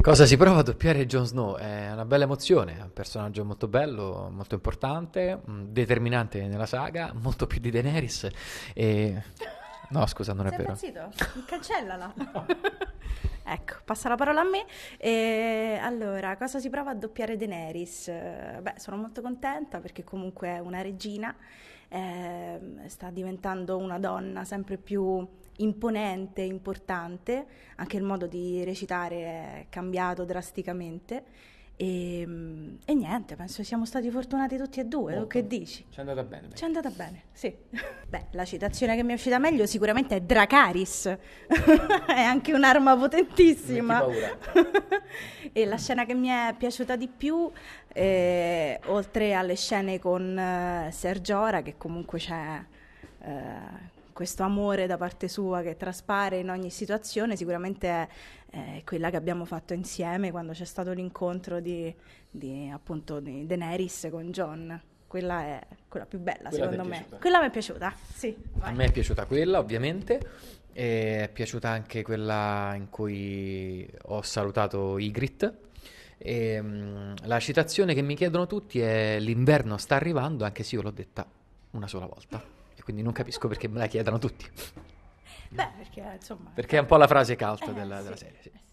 Cosa si prova a doppiare Jon Snow? È una bella emozione, è un personaggio molto bello, molto importante, mm, determinante nella saga, molto più di Daenerys e... No, scusa, non Sei è vero. Impazzito? Cancellala. No. Ecco, passa la parola a me. E allora, cosa si prova a doppiare Daenerys? Eh, beh, sono molto contenta perché comunque è una regina, eh, sta diventando una donna sempre più imponente, importante, anche il modo di recitare è cambiato drasticamente e, ehm, e, niente, penso siamo stati fortunati tutti e due, Molto. che dici? Ci è andata bene. Ci è andata bene, sì. Beh, la citazione che mi è uscita meglio sicuramente è Dracaris, è anche un'arma potentissima. e la scena che mi è piaciuta di più, eh, oltre alle scene con uh, Sergiora, che comunque c'è... Uh, questo amore da parte sua che traspare in ogni situazione sicuramente è eh, quella che abbiamo fatto insieme quando c'è stato l'incontro di, di, appunto, di Daenerys con John. Quella è quella più bella, quella secondo me. Piaciuta. Quella mi è piaciuta, sì. Vai. A me è piaciuta quella, ovviamente. E è piaciuta anche quella in cui ho salutato Igrit. E, um, la citazione che mi chiedono tutti è l'inverno sta arrivando, anche se io l'ho detta una sola volta. E quindi non capisco perché me la chiedano tutti. Beh, perché insomma... Perché è un po' la frase cult eh, della, della sì. serie, sì. Eh,